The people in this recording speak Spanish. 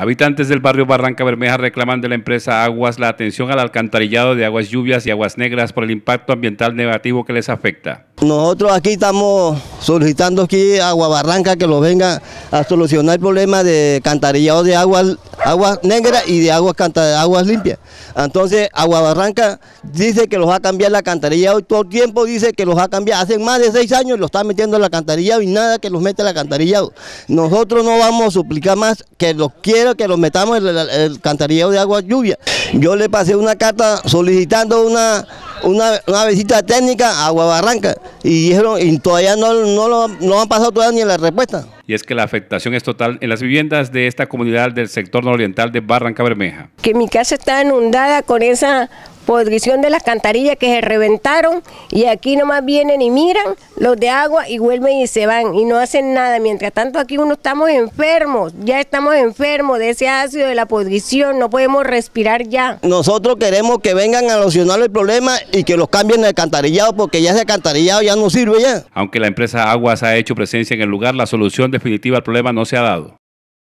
Habitantes del barrio Barranca Bermeja reclaman de la empresa Aguas la atención al alcantarillado de aguas lluvias y aguas negras por el impacto ambiental negativo que les afecta. Nosotros aquí estamos solicitando aquí Agua Barranca que lo venga a solucionar el problema de alcantarillado de aguas agua negra y de agua canta, aguas limpias. Entonces, Aguabarranca dice que los va a cambiar la cantarilla. Hoy todo el tiempo dice que los va a cambiar. Hace más de seis años los está metiendo en la cantarilla y nada que los mete en la cantarilla. Nosotros no vamos a suplicar más que los quiero que los metamos en el, el de agua lluvia. Yo le pasé una carta solicitando una una, visita técnica a Aguabarranca. y dijeron todavía no, no, lo, no han pasado todavía ni la respuesta y es que la afectación es total en las viviendas de esta comunidad del sector nororiental de Barranca Bermeja. Que mi casa está inundada con esa podrición de las cantarillas que se reventaron y aquí nomás vienen y miran los de agua y vuelven y se van y no hacen nada. Mientras tanto aquí uno estamos enfermos, ya estamos enfermos de ese ácido, de la podrición, no podemos respirar ya. Nosotros queremos que vengan a solucionar el problema y que los cambien de alcantarillado porque ya ese cantarillado ya no sirve ya. Aunque la empresa Aguas ha hecho presencia en el lugar, la solución definitiva al problema no se ha dado.